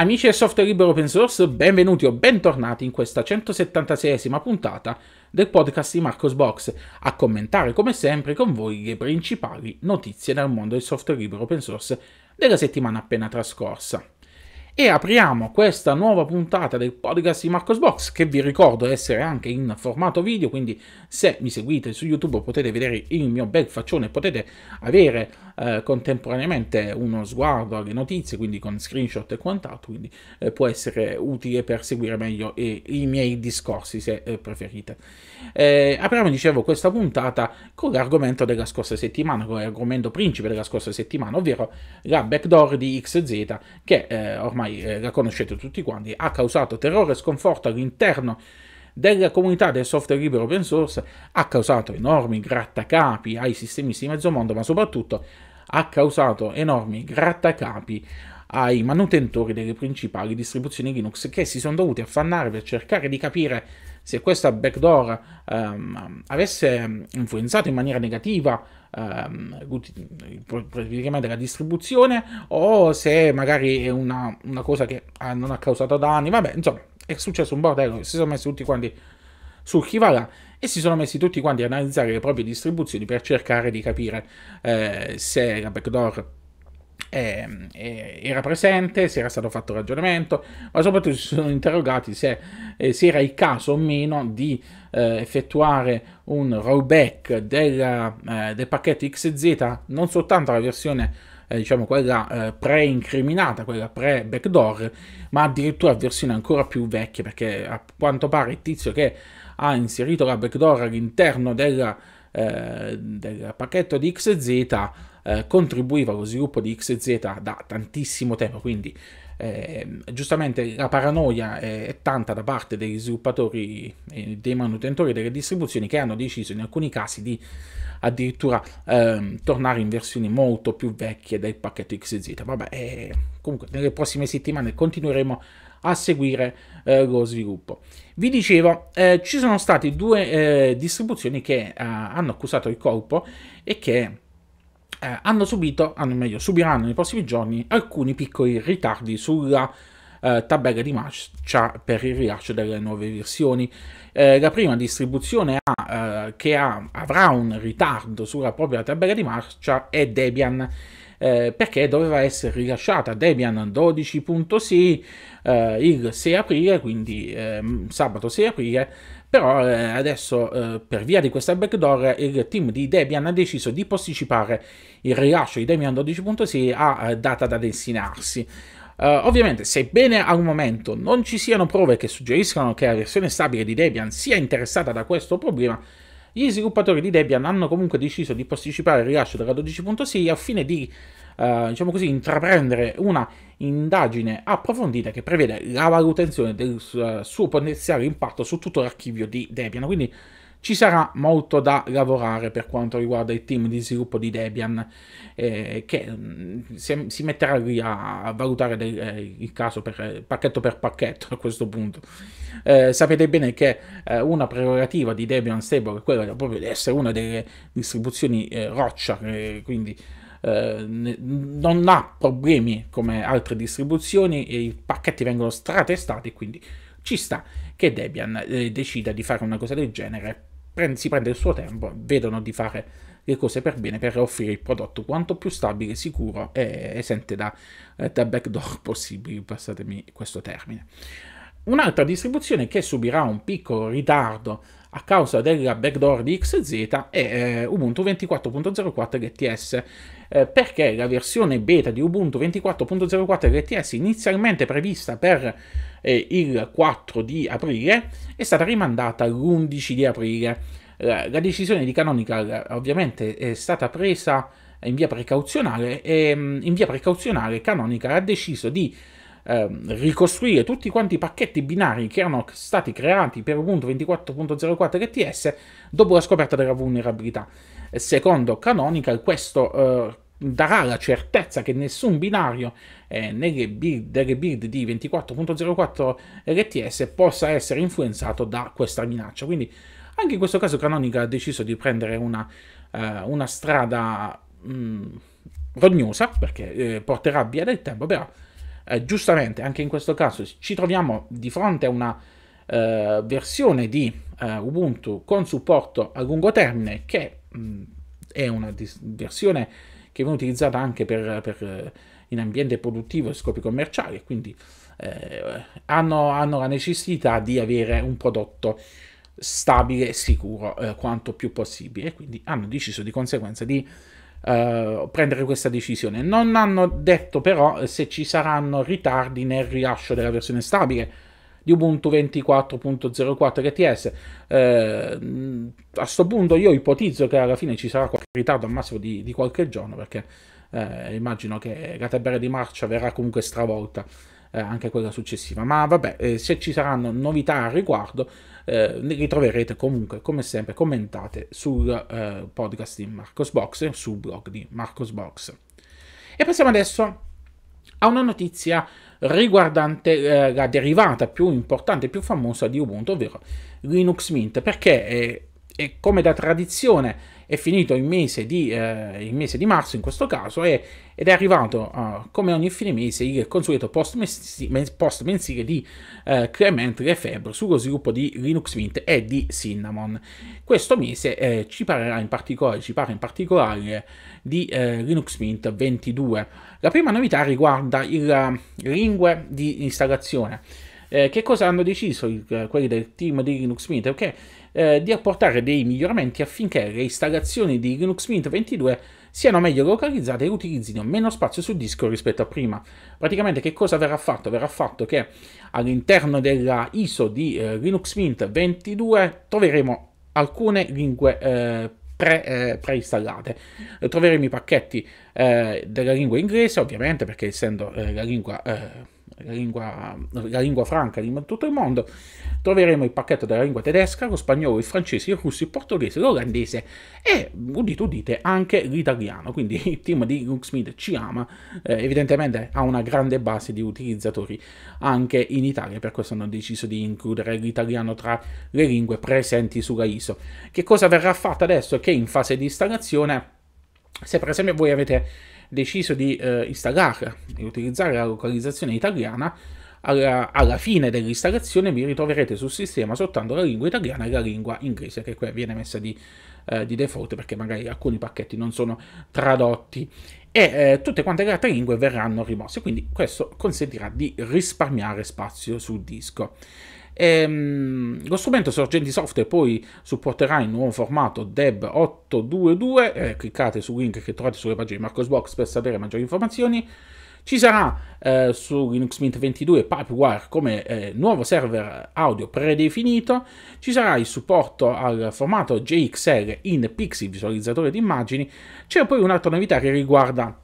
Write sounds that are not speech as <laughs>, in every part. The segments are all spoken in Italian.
Amici del software libero open source, benvenuti o bentornati in questa 176esima puntata del podcast di Marcos Box. a commentare come sempre con voi le principali notizie dal mondo del software libero open source della settimana appena trascorsa. E apriamo questa nuova puntata del podcast di Marcos Box, che vi ricordo essere anche in formato video, quindi se mi seguite su YouTube potete vedere il mio bel faccione, potete avere eh, contemporaneamente uno sguardo alle notizie, quindi con screenshot e quant'altro, quindi eh, può essere utile per seguire meglio eh, i miei discorsi se eh, preferite. Eh, apriamo, dicevo, questa puntata con l'argomento della scorsa settimana, con l'argomento principe della scorsa settimana, ovvero la backdoor di XZ che ormai la conoscete tutti quanti, ha causato terrore e sconforto all'interno della comunità del software libero open source ha causato enormi grattacapi ai sistemisti di mezzo mondo, ma soprattutto ha causato enormi grattacapi ai manutentori delle principali distribuzioni Linux che si sono dovuti affannare per cercare di capire se questa backdoor ehm, avesse ehm, influenzato in maniera negativa ehm, praticamente la distribuzione o se magari è una, una cosa che ah, non ha causato danni, vabbè, insomma, è successo un bordello, si sono messi tutti quanti sul chi va là e si sono messi tutti quanti a analizzare le proprie distribuzioni per cercare di capire eh, se la backdoor ehm, era presente, se era stato fatto ragionamento, ma soprattutto si sono interrogati se, eh, se era il caso o meno di eh, effettuare un rollback del, eh, del pacchetto XZ non soltanto alla versione eh, diciamo quella eh, pre-incriminata, quella pre-backdoor, ma addirittura versione ancora più vecchia, perché a quanto pare il tizio che ha inserito la backdoor all'interno del, eh, del pacchetto di XZ, eh, contribuiva allo sviluppo di XZ da tantissimo tempo, quindi eh, giustamente la paranoia è, è, tanta da parte degli sviluppatori e eh, dei manutentori delle distribuzioni che hanno deciso in alcuni casi di addirittura ehm, tornare in versioni molto più vecchie del pacchetto XZ. Vabbè, eh, comunque nelle prossime settimane continueremo a seguire eh, lo sviluppo. Vi dicevo, eh, ci sono state due eh, distribuzioni che hanno accusato il colpo e che hanno subito, hanno meglio, subiranno nei prossimi giorni alcuni piccoli ritardi sulla eh, tabella di marcia per il rilascio delle nuove versioni. Eh, la prima distribuzione ha, eh, che ha, avrà un ritardo sulla propria tabella di marcia è Debian eh, perché doveva essere rilasciata Debian 12.6 eh, il 6 aprile, quindi eh, sabato 6 aprile, però eh, adesso per via di questa backdoor il team di Debian ha deciso di posticipare il rilascio di Debian 12.6 a data da destinarsi. Uh, ovviamente, sebbene al momento non ci siano prove che suggeriscano che la versione stabile di Debian sia interessata da questo problema, gli sviluppatori di Debian hanno comunque deciso di posticipare il rilascio della 12.6 a fine di eh, diciamo così, intraprendere una indagine approfondita che prevede la valutazione del eh, suo potenziale impatto su tutto l'archivio di Debian. Quindi ci sarà molto da lavorare per quanto riguarda il team di sviluppo di Debian eh, che mm, si, si, metterà lì a, valutare del, eh, il caso per, pacchetto per pacchetto <laughs> a questo punto. Eh, sapete bene che eh, una prerogativa di Debian Stable è quella proprio di essere una delle distribuzioni eh, roccia, quindi non ha problemi come altre distribuzioni, i pacchetti vengono stratestati quindi ci sta che Debian decida di fare una cosa del genere prende, si prende il suo tempo, vedono di fare le cose per bene per offrire il prodotto quanto più stabile, sicuro e esente da, eh, da backdoor <laughs> possibili, passatemi questo termine. Un'altra distribuzione che subirà un piccolo ritardo a causa della backdoor di XZ è eh, Ubuntu 24.04 LTS, eh, perché la versione beta di Ubuntu 24.04 LTS inizialmente prevista per eh, il 4 di aprile è stata rimandata all'11 di aprile. la decisione di Canonical ovviamente è stata presa in via precauzionale e mm, in via precauzionale Canonical ha deciso di ehm, ricostruire tutti quanti i pacchetti binari che erano stati creati per Ubuntu 24.04 LTS dopo la scoperta della vulnerabilità. Secondo Canonical, questo eh, darà la certezza che nessun binario eh, nelle build, delle build di 24.04 LTS possa essere influenzato da questa minaccia. Quindi anche in questo caso Canonical ha deciso di prendere una, eh, una strada mh, mm, rognosa perché eh, porterà via del tempo, però eh, giustamente, anche in questo caso ci troviamo di fronte a una eh, versione di eh, Ubuntu con supporto a lungo termine, che mh, è una versione che viene utilizzata anche per, per, eh, in ambiente produttivo e scopi commerciali, e quindi eh, hanno, hanno, la necessità di avere un prodotto stabile e sicuro eh, quanto più possibile, quindi hanno deciso di conseguenza di eh, prendere questa decisione. Non hanno detto però se ci saranno ritardi nel rilascio della versione stabile di Ubuntu 24.04 RTS. Eh, a sto punto io ipotizzo che alla fine ci sarà qualche ritardo al massimo di, di qualche giorno perché eh, immagino che la tabella di marcia verrà comunque stravolta eh, anche quella successiva. Ma vabbè, eh, se ci saranno novità al riguardo, eh, ne ritroverete comunque, come sempre, commentate sul eh, podcast di Marcos Box e sul blog di Marcos Box. E passiamo adesso a una notizia riguardante eh, la derivata più importante e più famosa di Ubuntu, ovvero Linux Mint, perché è, è come da tradizione è finito il mese di, eh, il mese di marzo in questo caso è, ed è arrivato uh, come ogni fine mese il consueto post, mensile, di uh, Clement Lefebvre sullo sviluppo di Linux Mint e di Cinnamon. Questo mese eh, ci parlerà in particolare, ci parla in particolare di eh, Linux Mint 22. La prima novità riguarda il eh, lingue di installazione. Eh, che cosa hanno deciso il, quelli del team di Linux Mint? Perché eh, di apportare dei miglioramenti affinché le installazioni di Linux Mint 22 siano meglio localizzate e utilizzino meno spazio sul disco rispetto a prima. Praticamente che cosa verrà fatto? Verrà fatto che all'interno della ISO di eh, Linux Mint 22 troveremo alcune lingue eh, pre, eh, preinstallate. troveremo i pacchetti eh, della lingua inglese, ovviamente, perché essendo eh, la lingua eh, la lingua, la lingua franca di tutto il mondo, troveremo il pacchetto della lingua tedesca, lo spagnolo, il francese, il russo, il portoghese, l'olandese e, udite udite, anche l'italiano. Quindi il team di Looksmith ci ama, eh, evidentemente ha una grande base di utilizzatori anche in Italia, per questo hanno deciso di includere l'italiano tra le lingue presenti sulla ISO. Che cosa verrà fatto adesso? Che in fase di installazione, se per esempio voi avete deciso di eh, installare e utilizzare la localizzazione italiana, alla, alla, fine dell'installazione vi ritroverete sul sistema soltanto la lingua italiana e la lingua inglese che qui viene messa di, eh, di default perché magari alcuni pacchetti non sono tradotti e eh, tutte quante le altre lingue verranno rimosse quindi questo consentirà di risparmiare spazio sul disco Ehm, lo strumento sorgenti software poi supporterà il nuovo formato DEB 822, eh, cliccate sul link che trovate sulle pagine di Marcosbox per sapere maggiori informazioni. Ci sarà eh, su Linux Mint 22 Pipewire come eh, nuovo server audio predefinito, ci sarà il supporto al formato JXL in Pixie visualizzatore di immagini, c'è poi un'altra novità che riguarda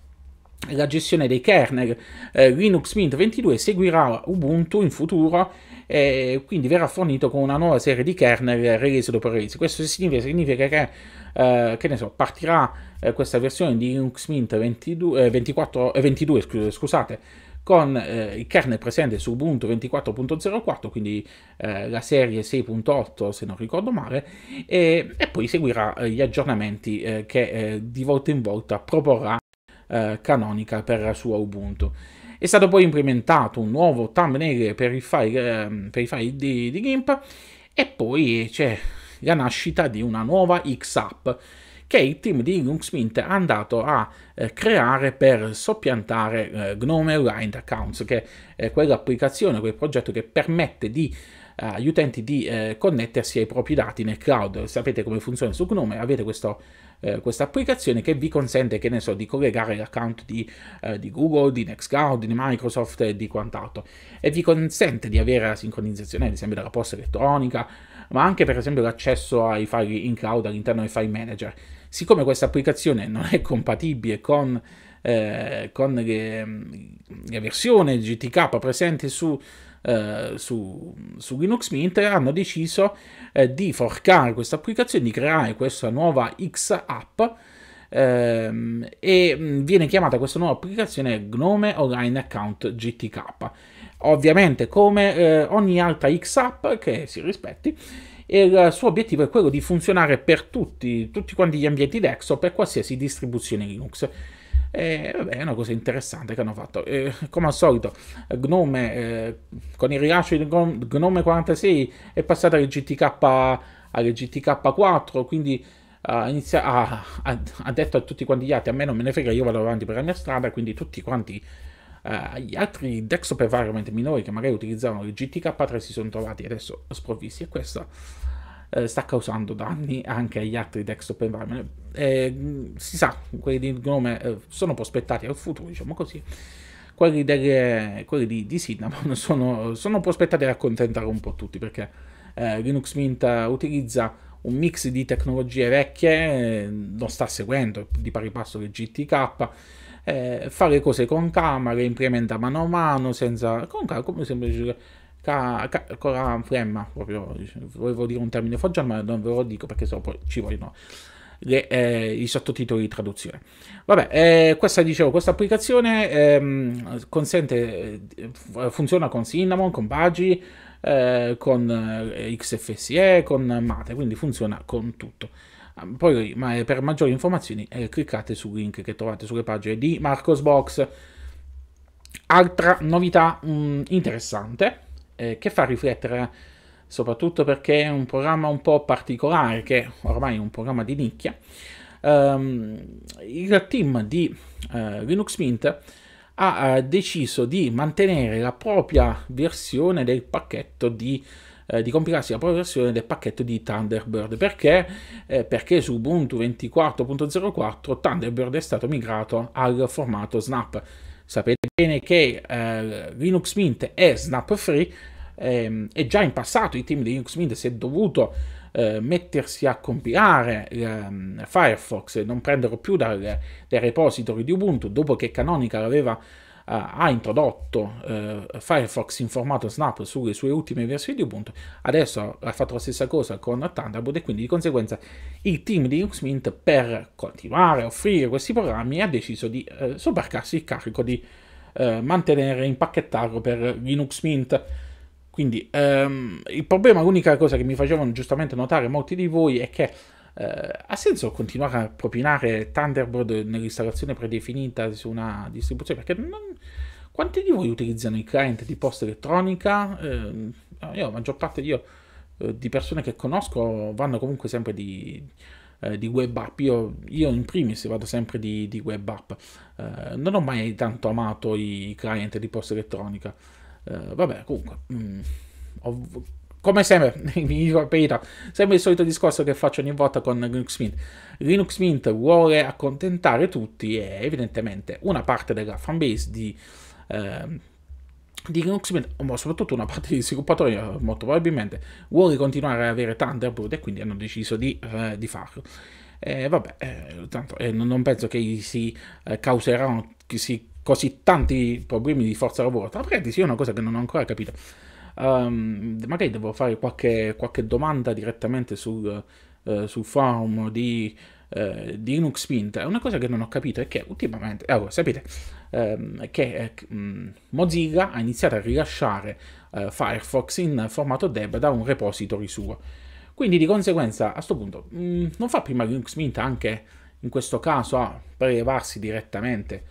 la gestione dei kernel eh, Linux Mint 22 seguirà Ubuntu in futuro e eh, quindi verrà fornito con una nuova serie di kernel release dopo release. Questo significa, significa che, eh, che so, partirà eh, questa versione di Linux Mint 22, 24, 22 scusate, con eh, il kernel presente su Ubuntu 24.04, quindi eh, la serie 6.8 se non ricordo male, e, e poi seguirà eh, gli aggiornamenti eh, che eh, di volta in volta proporrà eh, Canonical per la sua Ubuntu. È stato poi implementato un nuovo thumbnail per i file, ehm, per i file di, di GIMP e poi c'è la nascita di una nuova X-App che il team di Linux Mint è andato a eh, creare per soppiantare eh, Gnome Aligned Accounts, che è quell'applicazione, quel progetto che permette di eh, agli utenti di eh, connettersi ai propri dati nel cloud. Sapete come funziona su Gnome, avete questo, eh, questa applicazione che vi consente, che ne so, di collegare l'account di, eh, di, Google, di Nextcloud, di Microsoft e di quant'altro. E vi consente di avere la sincronizzazione, ad esempio, della posta elettronica, ma anche, per esempio, l'accesso ai file in cloud all'interno del file manager. Siccome questa applicazione non è compatibile con eh, con le, le versioni GTK presente su eh, su, su, Linux Mint hanno deciso eh, di forcare questa applicazione, di creare questa nuova X-App ehm, e mm, viene chiamata questa nuova applicazione Gnome Online Account GTK. Ovviamente come eh, ogni altra X-App che si rispetti, il suo obiettivo è quello di funzionare per tutti, tutti quanti gli ambienti desktop per qualsiasi distribuzione Linux. E vabbè, è una cosa interessante che hanno fatto. E, come al solito, Gnome, eh, con il rilascio di Gnome 46 è passato alle GTK, alle GTK 4, quindi ha, iniziato, ha, ha, detto a tutti quanti gli altri, a me non me ne frega, io vado avanti per la mia strada, quindi tutti quanti Uh, gli altri Dexop Environment minori che magari utilizzavano il GTK3 si sono trovati adesso sprovvisti e questa eh, sta causando danni anche agli altri desktop environment. Eh, si sa, quelli di Gnome eh, sono prospettati al futuro, diciamo così. Quelli, delle, eh, quelli di, di Cinnamon <laughs> sono, sono, prospettati a accontentare un po' tutti perché Linux Mint utilizza un mix di tecnologie vecchie, non sta seguendo di pari passo che GTK. Eh, fa le cose con calma, le implementa mano a mano, senza, con calma, come semplice ca, ca, con la flemma, proprio, volevo dire un termine foggiano, ma non ve lo dico perché sennò poi ci vogliono le, eh, i sottotitoli di traduzione. Vabbè, eh, questa, dicevo, questa applicazione ehm, consente, eh, funziona con Cinnamon, con Bagi, eh, con eh, XFSE, con Mate, quindi funziona con tutto. Ehm, poi ma per maggiori informazioni eh, cliccate sul link che trovate sulle pagine di Marcosbox. Altra novità mh, mm, interessante eh, che fa riflettere soprattutto perché è un programma un po' particolare, che ormai è un programma di nicchia. Um, il team di uh, Linux Mint ha uh, deciso di mantenere la propria versione del pacchetto di eh, di compilarsi la propria versione del pacchetto di Thunderbird perché, eh, perché su Ubuntu 24.04 Thunderbird è stato migrato al formato Snap sapete bene che eh, Linux Mint è snap free ehm, e già in passato il team di Linux Mint si è dovuto eh, mettersi a compilare ehm, Firefox e non prenderlo più dal, dai repository di Ubuntu dopo che Canonical aveva Uh, ha introdotto uh, Firefox in formato snap sulle sue ultime versioni di Ubuntu, adesso ha fatto la stessa cosa con Thunderbolt e quindi di conseguenza il team di Linux Mint per continuare a offrire questi programmi ha deciso di uh, sobbarcarsi il carico di eh, mantenere e impacchettarlo per Linux Mint. Quindi ehm, il problema, l'unica cosa che mi facevano giustamente notare molti di voi è che eh, ha senso continuare a propinare Thunderbird nell'installazione predefinita su una distribuzione? Perché non... quanti di voi utilizzano i client di posta elettronica? Eh, io, la maggior parte di, io, eh, di persone che conosco vanno comunque sempre di eh, di web app. Io, io, in primis vado sempre di, di web app. Eh, non ho mai tanto amato i client di posta elettronica. Eh, vabbè, comunque, mh, mm, ho, come sempre, <laughs> mi ripeto, la sempre il solito discorso che faccio ogni volta con Linux Mint. Linux Mint vuole accontentare tutti e evidentemente una parte della fanbase di... Eh, di Knoxville, ma soprattutto una parte degli sviluppatori molto probabilmente vuole continuare ad avere Thunderbird e quindi hanno deciso di, eh, di farlo. Eh, vabbè, eh, tanto, eh, non penso che si eh, causeranno si, così tanti problemi di forza lavoro. Tra parentesi, è una cosa che non ho ancora capito. Um, magari devo fare qualche, qualche domanda direttamente sul, eh, sul forum di eh, di Linux Mint, una cosa che non ho capito è che ultimamente, allora, sapete ehm, che eh, mm, Mozilla ha iniziato a rilasciare eh, Firefox in formato deb da un repository suo. Quindi di conseguenza a questo punto mh, mm, non fa prima Linux Mint anche in questo caso a prelevarsi direttamente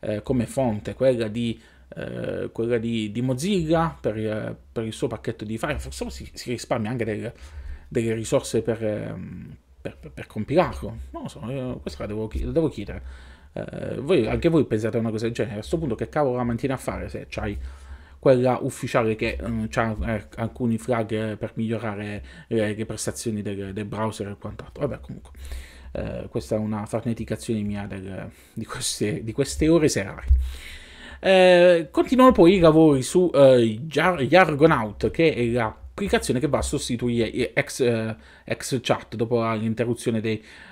eh, come fonte quella di eh, quella di, di Mozilla per, eh, per, il suo pacchetto di Firefox, si, si risparmia anche del, delle risorse per, ehm, per, per, per compilarlo. Non lo so, questo la devo, la devo chiedere. Eh, voi, anche voi pensate a una cosa del genere? A questo punto che cavolo la mantiene a fare se c'hai quella ufficiale che um, mm, ha eh, alcuni flag per migliorare le, le prestazioni del, del, browser e quant'altro. Vabbè, comunque, eh, questa è una farneticazione mia del, di, queste, di, queste, ore serali. Eh, continuano poi i lavori su eh, Yar- Yargonaut, che è la applicazione che va a sostituire ex, eh, ex chat dopo l'interruzione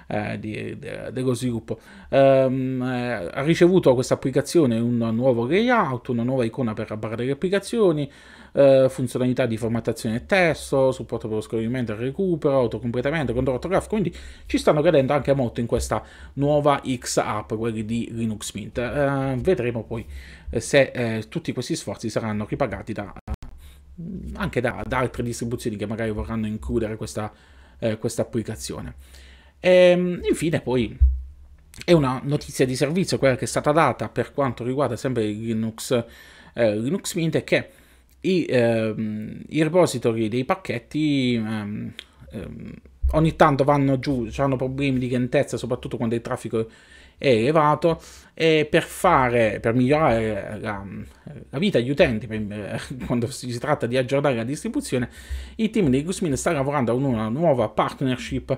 eh, de, dello sviluppo. Um, eh, ha ricevuto questa applicazione un nuovo layout, una nuova icona per la barra delle applicazioni, eh, funzionalità di formattazione e testo, supporto per lo scorrimento e recupero, autocompletamento, controllo ortografico, quindi ci stanno credendo anche molto in questa nuova X app, quelli di Linux Mint. Eh, vedremo poi se tutti questi sforzi saranno ripagati da Mm, anche da, da, altre distribuzioni che magari vorranno includere questa, eh, questa applicazione. E, ehm, infine poi è una notizia di servizio, quella che è stata data per quanto riguarda sempre Linux, eh, Linux Mint, è che i, ehm, i, repository dei pacchetti ehm, ehm, ogni tanto vanno giù, hanno problemi di lentezza, soprattutto quando il traffico è elevato e per fare, per migliorare la, la vita agli utenti per, eh, <laughs> quando si tratta di aggiornare la distribuzione, il team di Gusmin sta lavorando a una nuova partnership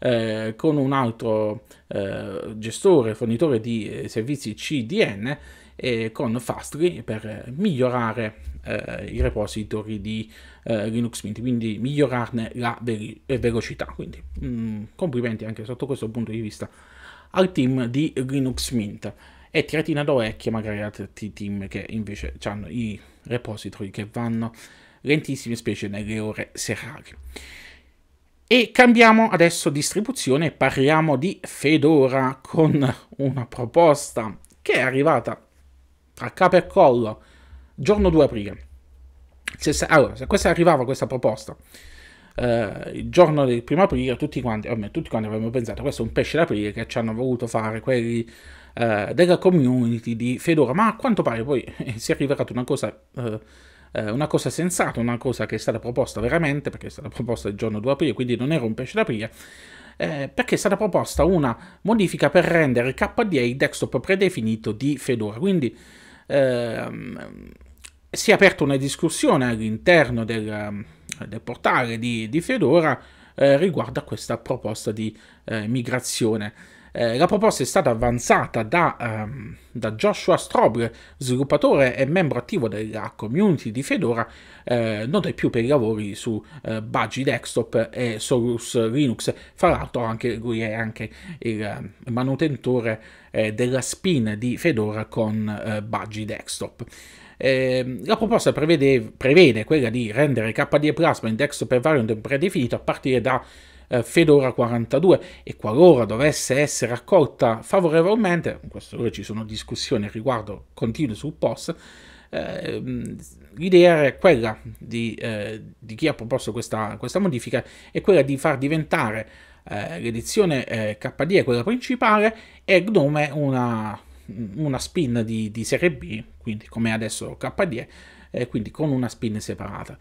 eh, con un altro eh, gestore, fornitore di eh, servizi CDN e con Fastly per migliorare eh, i repository di eh, Linux Mint, quindi migliorarne la ve eh, velocità. Quindi mh, mm, complimenti anche sotto questo punto di vista al team di Linux Mint e tiratina d'orecchie magari altri team che invece hanno i repository che vanno lentissime specie nelle ore serali. E cambiamo adesso distribuzione e parliamo di Fedora con una proposta che è arrivata a capo e collo giorno 2 aprile. Se, allora, se questa arrivava questa proposta eh, il giorno del primo aprile tutti quanti, vabbè, tutti quanti avremmo pensato questo è un pesce d'aprile che ci hanno voluto fare quelli eh, della community di Fedora, ma a quanto pare poi <laughs> si è rivelata una cosa... Eh, eh, una cosa sensata, una cosa che è stata proposta veramente, perché è stata proposta il giorno 2 aprile, quindi non era un pesce d'aprile, eh, perché è stata proposta una modifica per rendere KDA il desktop predefinito di Fedora. Quindi ehm, si è aperta una discussione all'interno del, eh, del portale di, di Fedora eh, riguarda questa proposta di eh, migrazione. Eh, la proposta è stata avanzata da, um, da, Joshua Stroble, sviluppatore e membro attivo della community di Fedora, eh, noto più per i lavori su eh, Budgie Desktop e Solus Linux. Fra l'altro anche lui è anche il ehm, manutentore eh, della spin di Fedora con eh, Budgie Desktop. Eh, la proposta prevede, prevede, quella di rendere KDE Plasma in desktop e variant predefinito a partire da eh, Fedora 42 e qualora dovesse essere accolta favorevolmente, in questo ora ci sono discussioni riguardo continue sul post, eh, l'idea è quella di, eh, di, chi ha proposto questa, questa modifica è quella di far diventare eh, l'edizione eh, KDE quella principale e Gnome una Mm, una spin di, di serie B, quindi come adesso KDE, eh, quindi con una spin separata.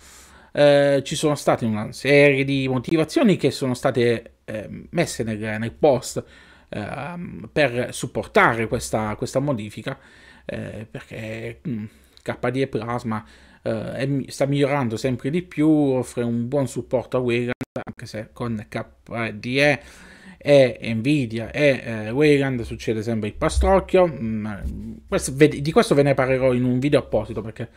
Eh, ci sono state una serie di motivazioni che sono state eh, messe nel, nel post ehm, per supportare questa, questa modifica, eh, perché mh, mm, KDE Plasma eh, è, sta migliorando sempre di più, offre un buon supporto a Wayland, anche se con KDE eh e Nvidia e eh, Wayland succede sempre il pastrocchio. Mm, eh, questo, di questo ve ne parlerò in un video apposito perché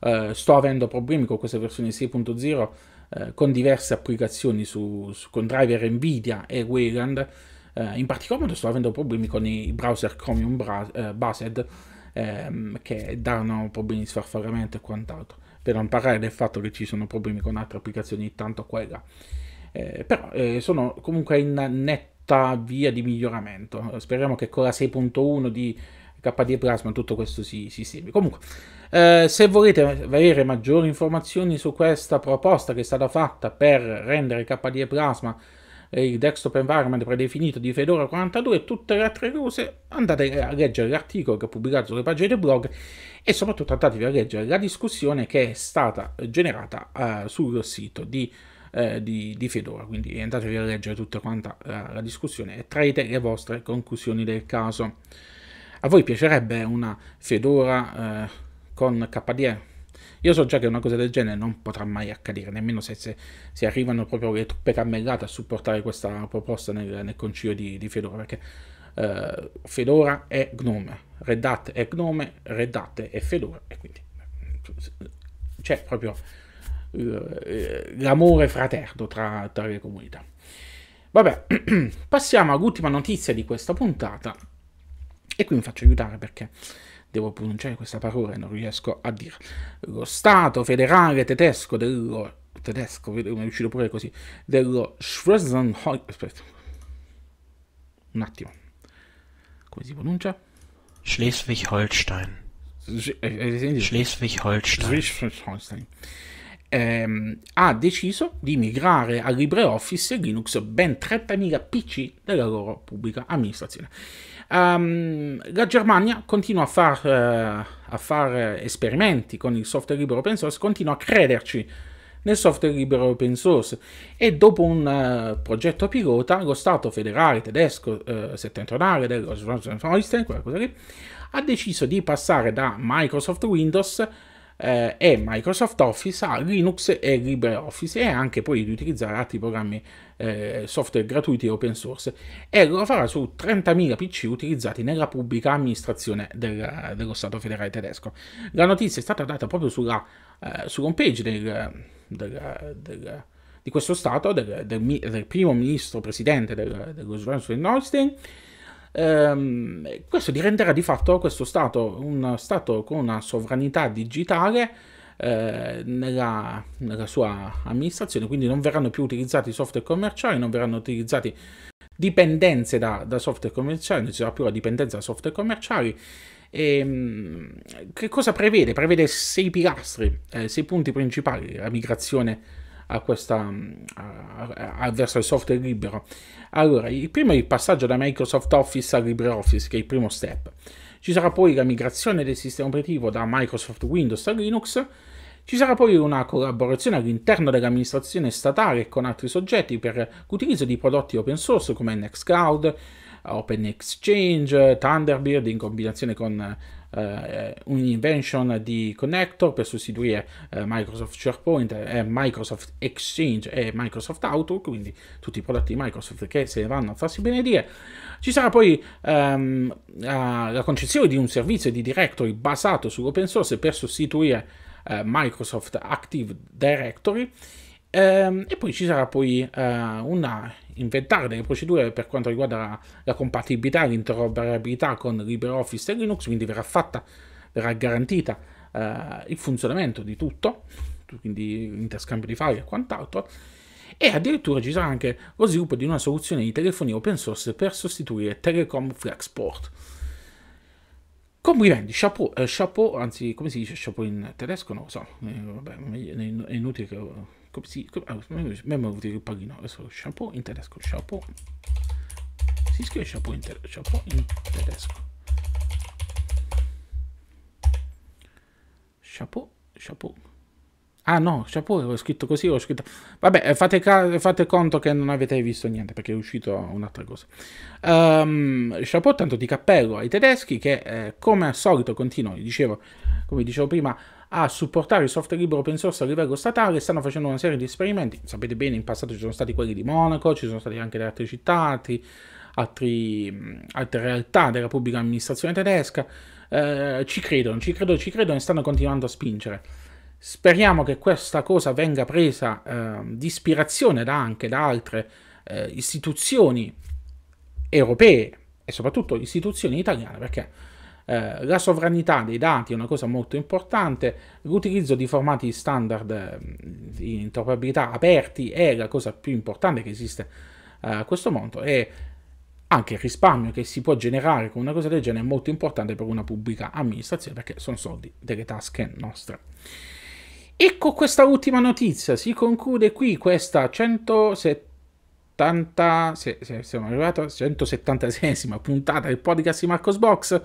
eh, sto avendo problemi con queste versioni 6.0 eh, con diverse applicazioni su, su, con driver Nvidia e Wayland. Eh, in particolar modo sto avendo problemi con i browser Chromium bra- eh, Based ehm, che danno problemi di sfarfallamento e quant'altro per non parlare del fatto che ci sono problemi con altre applicazioni, tanto quella eh, però eh, sono comunque in netta via di miglioramento. Speriamo che con la 6.1 di KDE Plasma tutto questo si, sistemi. Comunque, eh, se volete avere maggiori informazioni su questa proposta che è stata fatta per rendere KDE Plasma eh, il desktop environment predefinito di Fedora 42 e tutte le altre cose, andate a leggere l'articolo che ho pubblicato sulle pagine del blog e soprattutto andatevi a leggere la discussione che è stata generata eh, sul sito di eh, di, di, Fedora, quindi andatevi a leggere tutta quanta la, eh, la discussione e traete le vostre conclusioni del caso. A voi piacerebbe una Fedora eh, con KDE? Io so già che una cosa del genere non potrà mai accadere, nemmeno se, se, se arrivano proprio le truppe cammellate a supportare questa proposta nel, nel concilio di, di, Fedora, perché eh, Fedora è Gnome, Red Hat è Gnome, Red Hat è Fedora, e quindi c'è cioè, proprio eh, l'amore fraterno tra, tra le comunità. Vabbè, <clears throat> passiamo all'ultima notizia di questa puntata. E qui mi faccio aiutare perché devo pronunciare questa parola e non riesco a dire. Lo Stato federale tedesco dello tedesco, mi è uscito pure così, dello Schleswig... Aspetta. Un attimo. Come si pronuncia? Schleswig-Holstein. Schleswig-Holstein. Schleswig-Holstein ehm, ha deciso di migrare a LibreOffice e Linux ben 30.000 PC della loro pubblica amministrazione. Um, la Germania continua a fare uh, far, esperimenti con il software libero open source, continua a crederci nel software libero open source e dopo un uh, progetto pilota lo Stato federale tedesco uh, settentrionale dello Schleswig-Holstein ha deciso di passare da Microsoft Windows eh, e Microsoft Office ha ah, Linux e LibreOffice e anche poi di utilizzare altri programmi eh, software gratuiti e open source e lo farà su 30.000 PC utilizzati nella pubblica amministrazione del, dello Stato federale tedesco. La notizia è stata data proprio sulla, eh, sull'home page del, del, del di questo Stato, del, del, del, primo ministro presidente del, dello Svensson Norstein, ehm, questo diventerà di fatto questo stato, un stato con una sovranità digitale eh, nella, nella sua amministrazione, quindi non verranno più utilizzati software commerciali, non verranno utilizzati dipendenze da, da, software commerciali, non ci sarà più la dipendenza da software commerciali. E, ehm, che cosa prevede? Prevede sei pilastri, eh, sei punti principali, la migrazione a questa, mm, a, a, verso il software libero. Allora, il primo è il passaggio da Microsoft Office a LibreOffice, che è il primo step. Ci sarà poi la migrazione del sistema operativo da Microsoft Windows a Linux. Ci sarà poi una collaborazione all'interno dell'amministrazione statale con altri soggetti per l'utilizzo di prodotti open source come Nextcloud, Open Exchange, Thunderbird in combinazione con eh, un'invention di Connector per sostituire eh, Microsoft SharePoint, Microsoft Exchange e Microsoft Outlook, quindi tutti i prodotti di Microsoft che se ne vanno a farsi benedire. Ci sarà poi um, la concezione di un servizio di directory basato sull'open source per sostituire eh, Microsoft Active Directory Ehm, e poi ci sarà poi eh, un inventario delle procedure per quanto riguarda la, la compatibilità e l'interoperabilità con LibreOffice e Linux, quindi verrà fatta, verrà garantita eh, il funzionamento di tutto, quindi l'interscambio di file e quant'altro e addirittura ci sarà anche lo sviluppo di una soluzione di telefonia open source per sostituire Telecom Flexport. Complimenti, chapeau, eh, chapeau, anzi come si dice chapeau in tedesco? Non lo so, eh, vabbè, è inutile che come si... Come, ah, mi avuto il paghino. Adesso shampoo in tedesco. Shampoo. Si scrive shampoo in, ter, shampoo in tedesco. Shampoo. Shampoo. Ah no, Chapeau, ho scritto così, ho scritto... Vabbè, eh, fate, fate, conto che non avete visto niente perché è uscito un'altra cosa. Um, ehm, chapeau tanto di cappello ai tedeschi che eh, come al solito continuo, dicevo, come dicevo prima, a supportare il software libero open source a livello statale, stanno facendo una serie di esperimenti, sapete bene, in passato ci sono stati quelli di Monaco, ci sono stati anche da altre città, altri, altri, altre realtà della pubblica amministrazione tedesca, eh, ci credono, ci credono, ci credono e stanno continuando a spingere. Speriamo che questa cosa venga presa eh, di ispirazione da anche da altre eh, istituzioni europee e soprattutto istituzioni italiane, perché eh, la sovranità dei dati è una cosa molto importante, l'utilizzo di formati standard mm, di interoperabilità aperti è la cosa più importante che esiste eh, a questo mondo e anche il risparmio che si può generare con una cosa del genere è molto importante per una pubblica amministrazione perché sono soldi delle tasche nostre. E con questa ultima notizia si conclude qui questa 170 se, siamo arrivati alla 176 puntata del podcast di Marcos Box.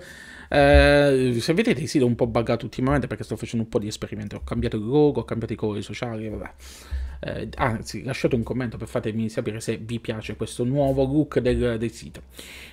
Eh, se vedete, sì, l'ho un po' buggato ultimamente perché sto facendo un po' di esperimenti. Ho cambiato il logo, ho cambiato i colori sociali, vabbè. Eh, anzi, lasciate un commento per fatemi sapere se vi piace questo nuovo look del, del sito.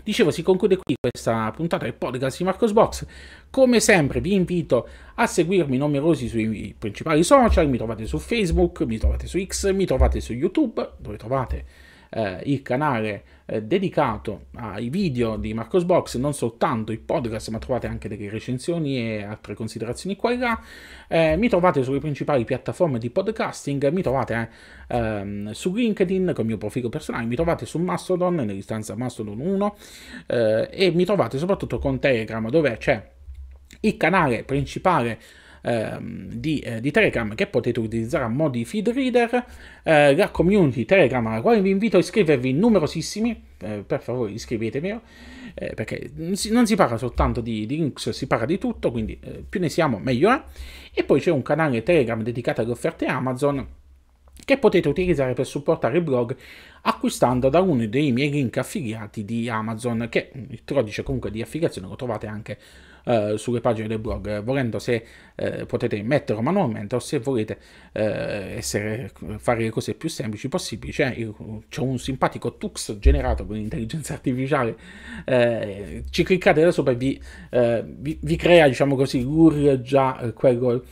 Dicevo, si conclude qui questa puntata del podcast di Marcosbox. Come sempre, vi invito a seguirmi numerosi sui principali social. Mi trovate su Facebook, mi trovate su X, mi trovate su YouTube, dove trovate eh, il canale eh, dedicato ai video di Marcos Box, non soltanto i podcast, ma trovate anche delle recensioni e altre considerazioni qua e là. Eh, mi trovate sulle principali piattaforme di podcasting, mi trovate eh, ehm, su LinkedIn con il mio profilo personale, mi trovate su Mastodon, nell'istanza Mastodon 1, eh, e mi trovate soprattutto con Telegram, dove c'è il canale principale Ehm, di, eh, di, Telegram che potete utilizzare a mo' di feed reader, eh, la community Telegram alla quale vi invito a iscrivervi numerosissimi, eh, per favore iscrivetevi, eh, perché non si, non si, parla soltanto di, di, Linux, si parla di tutto, quindi eh, più ne siamo meglio è. E poi c'è un canale Telegram dedicato alle offerte Amazon che potete utilizzare per supportare il blog acquistando da uno dei miei link affiliati di Amazon, che mm, il codice comunque di affiliazione lo trovate anche eh, sulle pagine del blog, volendo se eh, potete metterlo manualmente o se volete eh, essere, fare le cose più semplici possibili. C'è, c'è un simpatico tux generato con l'intelligenza artificiale, eh, ci cliccate da sopra e vi, eh, vi, vi crea, diciamo così, l'URL già quello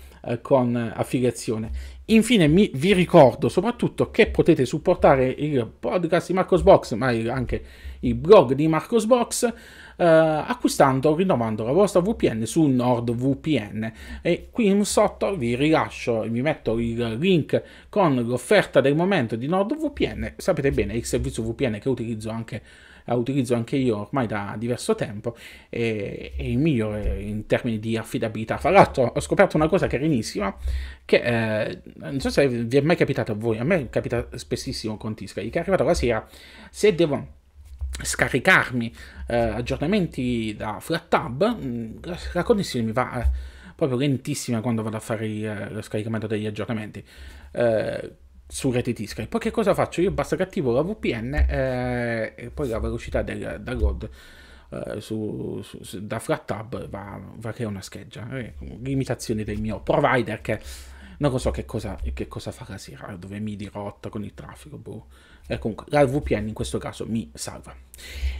con affiliazione. Infine mi, vi ricordo soprattutto che potete supportare il podcast di Marcosbox, ma anche il blog di Marcosbox eh, acquistando o rinnovando la vostra VPN su NordVPN. E qui in sotto vi rilascio, e vi metto il link con l'offerta del momento di NordVPN. Sapete bene, il servizio VPN che utilizzo anche utilizzo anche io ormai da diverso tempo e è il migliore in termini di affidabilità. Fra l'altro ho scoperto una cosa carinissima che eh, non so se vi è mai capitato a voi, a me capita spessissimo con Tisca, che è arrivato la sera, se devo scaricarmi eh, aggiornamenti da FlatTab, mm, la, connessione mi va eh, proprio lentissima quando vado a fare eh, lo scaricamento degli aggiornamenti eh, su rete Tiscari. Poi che cosa faccio? Io basta che attivo la VPN eh, e poi la velocità del download su, su, su, da FlatTab va, va a creare una scheggia. limitazioni del mio provider che non so che cosa, che cosa fa la sera, dove mi dirotta con il traffico, boh eh, comunque la VPN in questo caso mi salva.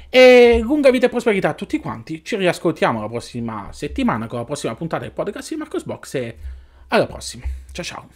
E lunga vita e prosperità a tutti quanti, ci riascoltiamo la prossima settimana con la prossima puntata del podcast di Marcos Box e alla prossima. Ciao ciao.